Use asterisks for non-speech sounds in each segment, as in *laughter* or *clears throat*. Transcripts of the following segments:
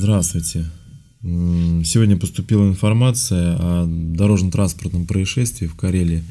Здравствуйте. Сегодня поступила информация о дорожно-транспортном происшествии в Карелии,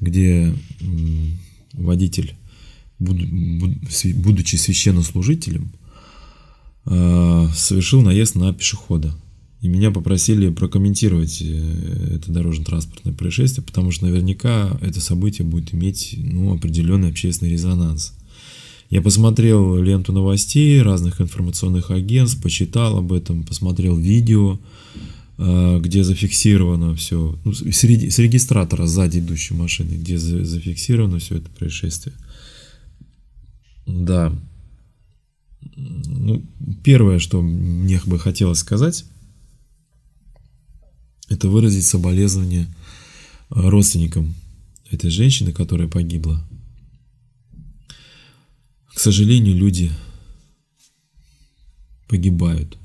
где водитель, будучи священнослужителем, э, совершил наезд на пешехода. И меня попросили прокомментировать э, это дорожно-транспортное происшествие, потому что наверняка это событие будет иметь ну, определенный общественный резонанс. Я посмотрел ленту новостей разных информационных агентств, почитал об этом, посмотрел видео, э, где зафиксировано все, ну, с регистратора сзади идущей машины, где зафиксировано все это происшествие. Да. Ну, первое, что мне бы хотелось сказать, это выразить соболезнования родственникам этой женщины, которая погибла сожалению, люди погибают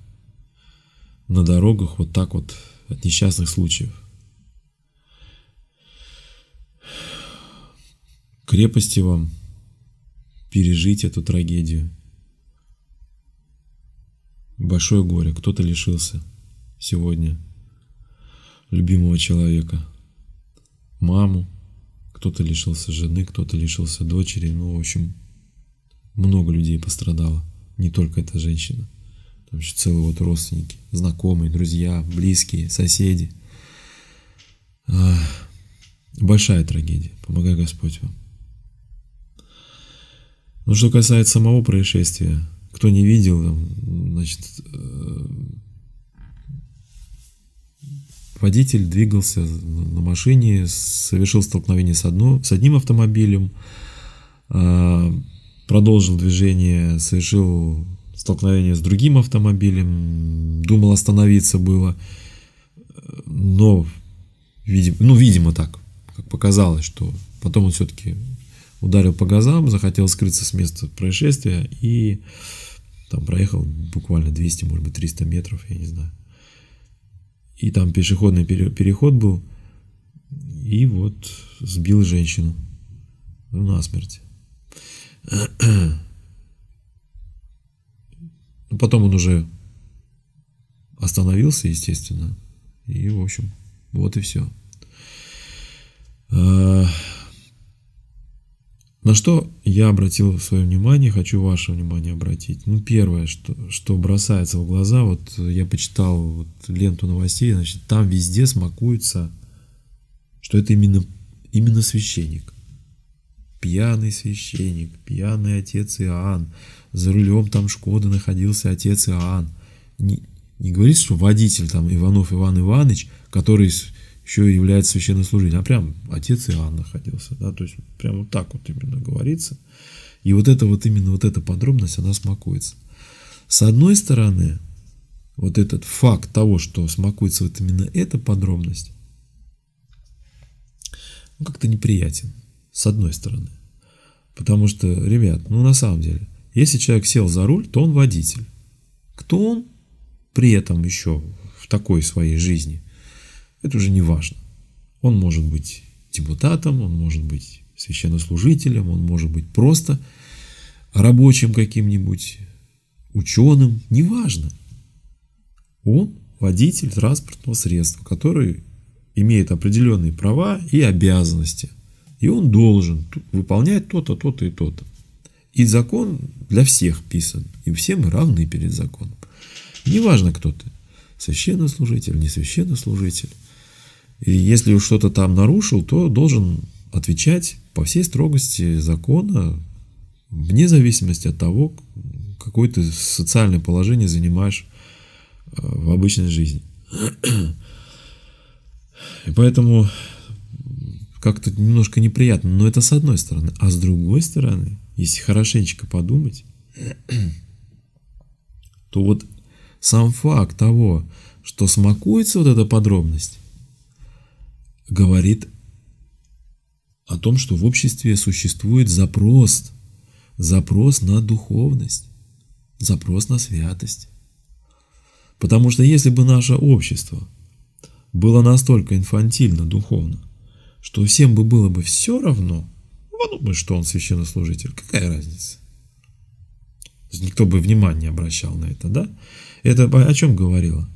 на дорогах вот так вот от несчастных случаев. Крепости вам пережить эту трагедию. Большое горе. Кто-то лишился сегодня любимого человека. Маму. Кто-то лишился жены, кто-то лишился дочери. Ну, в общем, много людей пострадало, не только эта женщина. Там еще целые вот родственники, знакомые, друзья, близкие, соседи. большая трагедия. Помогай Господь вам. Ну, что касается самого происшествия, кто не видел, значит, э, водитель двигался на машине, совершил столкновение с, одно, с одним автомобилем, а, продолжил движение, совершил столкновение с другим автомобилем, думал остановиться было, но, видимо, ну, видимо так, как показалось, что потом он все-таки ударил по газам, захотел скрыться с места происшествия и там проехал буквально 200, может быть, 300 метров, я не знаю. И там пешеходный переход был, и вот сбил женщину ну, насмерть. Ну, потом он уже остановился, естественно. И, в общем, вот и все. Э, на что я обратил свое внимание, хочу ваше внимание обратить. Ну, первое, что, что бросается в глаза, вот я почитал вот ленту новостей, значит, там везде смакуется, что это именно, именно священник пьяный священник, пьяный отец Иоанн, за рулем там Шкода находился отец Иоанн. Не, не говорит, что водитель там Иванов Иван Иванович, который еще является священнослужителем, а прям отец Иоанн находился, да, то есть прям вот так вот именно говорится. И вот это вот именно вот эта подробность, она смакуется. С одной стороны, вот этот факт того, что смакуется вот именно эта подробность, как-то неприятен с одной стороны. Потому что, ребят, ну на самом деле, если человек сел за руль, то он водитель. Кто он при этом еще в такой своей жизни, это уже не важно. Он может быть депутатом, он может быть священнослужителем, он может быть просто рабочим каким-нибудь, ученым, неважно. Он водитель транспортного средства, который имеет определенные права и обязанности – и он должен выполнять то-то, то-то и то-то. И закон для всех писан, и все мы равны перед законом. Неважно, кто ты, священнослужитель, не священнослужитель. И если уж что-то там нарушил, то должен отвечать по всей строгости закона, вне зависимости от того, какое ты социальное положение занимаешь э, в обычной жизни. *clears throat* И поэтому как-то немножко неприятно, но это с одной стороны. А с другой стороны, если хорошенечко подумать, *clears throat* то вот сам факт того, что смакуется вот эта подробность, говорит о том, что в обществе существует запрос, запрос на духовность, запрос на святость. Потому что если бы наше общество было настолько инфантильно духовно, что всем бы было бы все равно, подумай, что он священнослужитель, какая разница? Никто бы внимания не обращал на это, да? Это о чем говорило?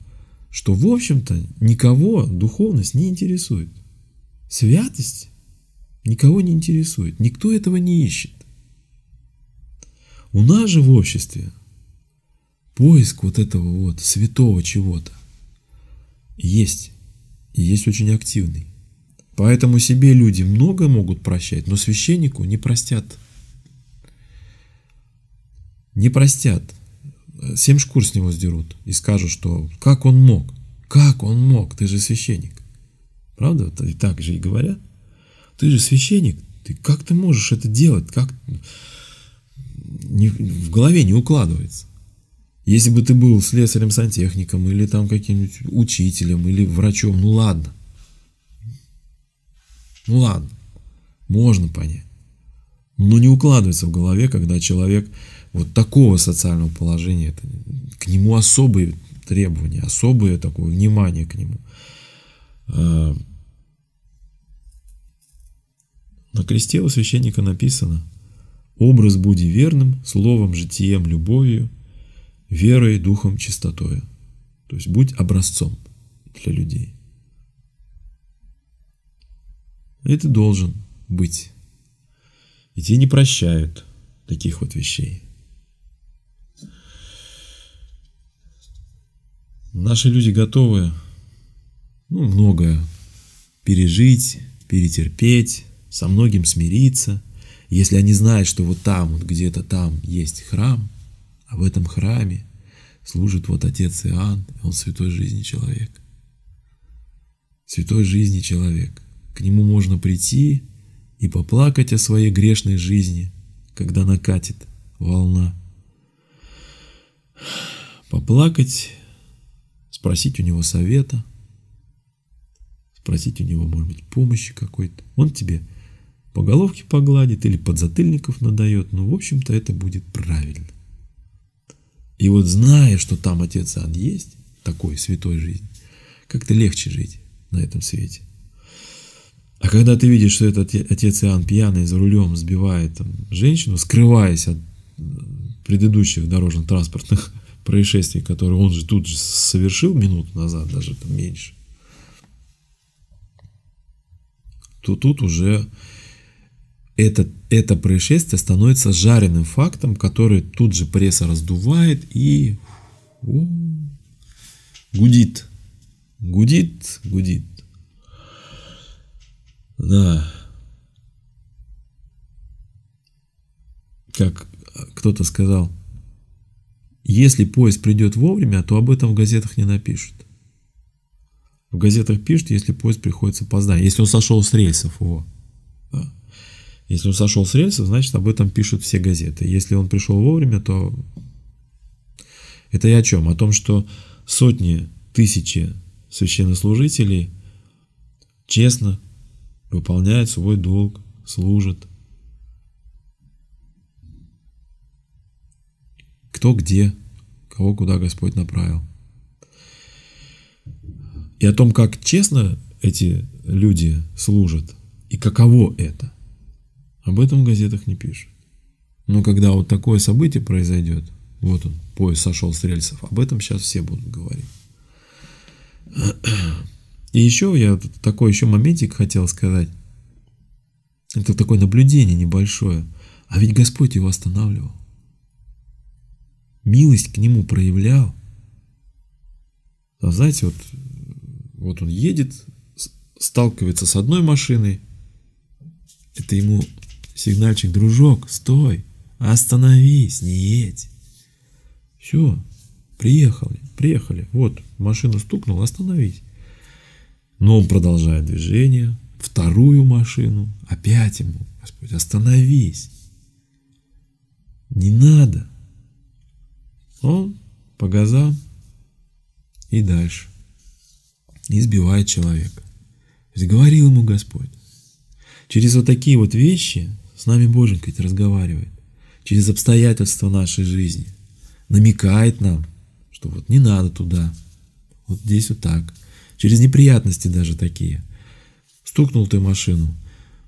Что, в общем-то, никого духовность не интересует. Святость никого не интересует, никто этого не ищет. У нас же в обществе поиск вот этого вот святого чего-то есть, и есть очень активный. Поэтому себе люди много могут прощать, но священнику не простят. Не простят. Семь шкур с него сдерут и скажут, что как он мог? Как он мог? Ты же священник. Правда? И так же и говорят. Ты же священник. Ты как ты можешь это делать? Как не, в голове не укладывается. Если бы ты был слесарем, сантехником или там каким-нибудь учителем или врачом, ну ладно. Ну ладно, можно понять. Но не укладывается в голове, когда человек вот такого социального положения, это, к нему особые требования, особое такое внимание к нему. А, на кресте у священника написано «Образ буди верным, словом, житием, любовью, верой, духом, чистотою». То есть будь образцом для людей. И ты должен быть. И тебе не прощают таких вот вещей. Наши люди готовы ну, многое пережить, перетерпеть, со многим смириться. Если они знают, что вот там, вот где-то там есть храм, а в этом храме служит вот отец Иоанн, он святой жизни человек. Святой жизни человек – к нему можно прийти и поплакать о своей грешной жизни, когда накатит волна. Поплакать, спросить у него совета, спросить у него, может быть, помощи какой-то. Он тебе по головке погладит или подзатыльников надает. Ну, в общем-то, это будет правильно. И вот зная, что там Отец Ад есть, такой святой жизни, как-то легче жить на этом свете. А когда ты видишь, что этот отец Иоанн пьяный за рулем сбивает там, женщину, скрываясь от э, предыдущих дорожно-транспортных *laughs* происшествий, которые он же тут же совершил минуту назад, даже там меньше, то тут уже это, это происшествие становится жареным фактом, который тут же пресса раздувает и о, гудит, гудит, гудит. Да. Как кто-то сказал, если поезд придет вовремя, то об этом в газетах не напишут. В газетах пишут, если поезд приходит с опозданием. Если он сошел с рельсов, его. Да. Если он сошел с рельсов, значит об этом пишут все газеты. Если он пришел вовремя, то это и о чем? О том, что сотни, тысячи священнослужителей честно выполняет свой долг, служит. Кто где, кого куда Господь направил. И о том, как честно эти люди служат и каково это, об этом в газетах не пишут. Но когда вот такое событие произойдет, вот он, поезд сошел с рельсов, об этом сейчас все будут говорить. И еще я такой еще моментик хотел сказать. Это такое наблюдение небольшое. А ведь Господь его останавливал. Милость к нему проявлял. А знаете, вот, вот он едет, сталкивается с одной машиной. Это ему сигнальчик, дружок, стой, остановись, не едь. Все, приехали, приехали. Вот, машину стукнул, остановись. Но он продолжает движение, вторую машину, опять ему, Господь, остановись, не надо. Он по газам и дальше. И сбивает человека. говорил ему Господь. Через вот такие вот вещи с нами Боженька ведь разговаривает. Через обстоятельства нашей жизни. Намекает нам, что вот не надо туда. Вот здесь вот так через неприятности даже такие. Стукнул ты машину.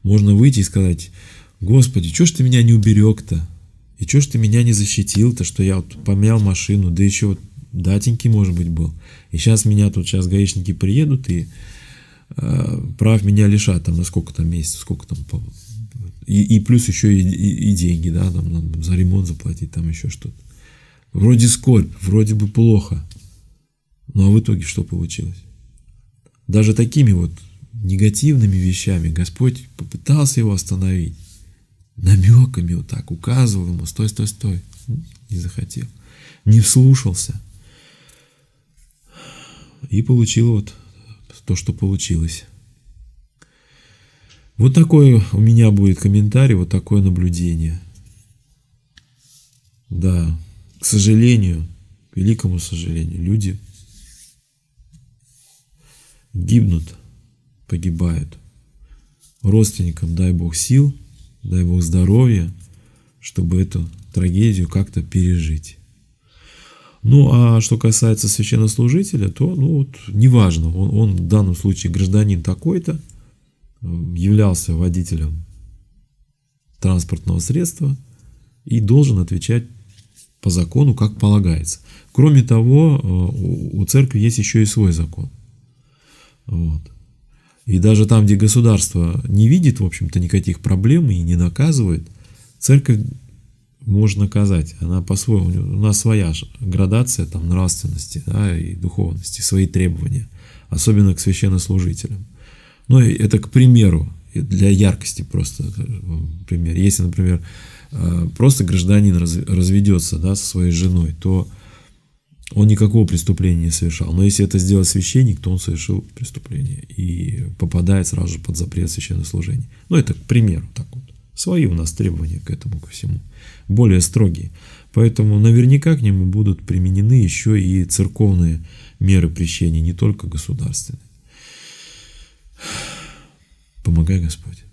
Можно выйти и сказать, «Господи, чё ж ты меня не уберег-то? И чё ж ты меня не защитил-то, что я вот помял машину, да еще вот датенький, может быть, был. И сейчас меня тут, сейчас гаишники приедут и э, прав меня лишат там на сколько там месяцев, сколько там... И, и плюс еще и, и, и деньги, да, там надо за ремонт заплатить, там еще что-то. Вроде скорбь, вроде бы плохо. Ну а в итоге что получилось? даже такими вот негативными вещами Господь попытался его остановить. Намеками вот так указывал ему, стой, стой, стой. Не захотел. Не вслушался. И получил вот то, что получилось. Вот такой у меня будет комментарий, вот такое наблюдение. Да, к сожалению, к великому сожалению, люди гибнут, погибают. Родственникам дай Бог сил, дай Бог здоровья, чтобы эту трагедию как-то пережить. Ну, а что касается священнослужителя, то, ну, вот, неважно, он, он в данном случае гражданин такой-то, являлся водителем транспортного средства и должен отвечать по закону, как полагается. Кроме того, э, у церкви есть еще и свой закон – вот. И даже там, где государство не видит, в общем-то, никаких проблем и не наказывает, церковь может наказать. Она по-своему, у нас своя градация там нравственности да, и духовности, свои требования, особенно к священнослужителям. Ну, это к примеру, для яркости просто пример. Если, например, э, просто гражданин разведется да, со своей женой, то он никакого преступления не совершал. Но если это сделал священник, то он совершил преступление и попадает сразу же под запрет священнослужения. Ну, это к примеру, так вот. Свои у нас требования к этому, ко всему. Более строгие. Поэтому наверняка к нему будут применены еще и церковные меры прещения, не только государственные. Помогай, Господь.